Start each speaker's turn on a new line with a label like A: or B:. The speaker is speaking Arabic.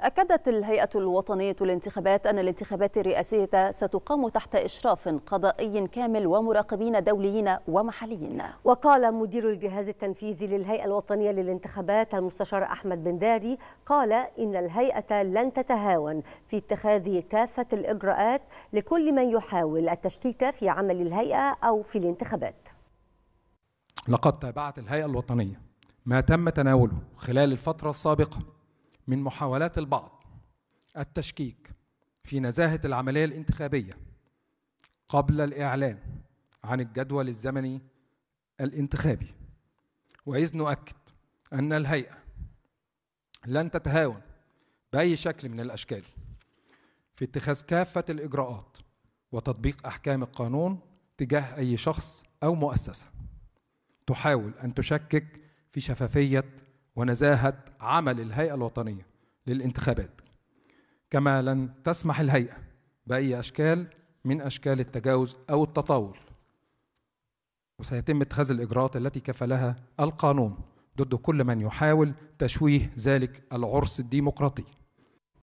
A: أكدت الهيئة الوطنية للانتخابات أن الانتخابات الرئاسية ستقام تحت إشراف قضائي كامل ومراقبين دوليين ومحليين
B: وقال مدير الجهاز التنفيذي للهيئة الوطنية للانتخابات المستشار أحمد بن داري قال إن الهيئة لن تتهاون في اتخاذ كافة الإجراءات لكل من يحاول التشكيك في عمل الهيئة أو في الانتخابات
C: لقد تابعت الهيئة الوطنية ما تم تناوله خلال الفترة السابقة من محاولات البعض التشكيك في نزاهة العملية الانتخابية قبل الإعلان عن الجدول الزمني الانتخابي وإذ نؤكد أن الهيئة لن تتهاون بأي شكل من الأشكال في اتخاذ كافة الإجراءات وتطبيق أحكام القانون تجاه أي شخص أو مؤسسة تحاول أن تشكك في شفافية ونزاهة عمل الهيئة الوطنية للانتخابات كما لن تسمح الهيئة بأي أشكال من أشكال التجاوز أو التطاول وسيتم اتخاذ الإجراءات التي كفلها القانون ضد كل من يحاول تشويه ذلك العرس الديمقراطي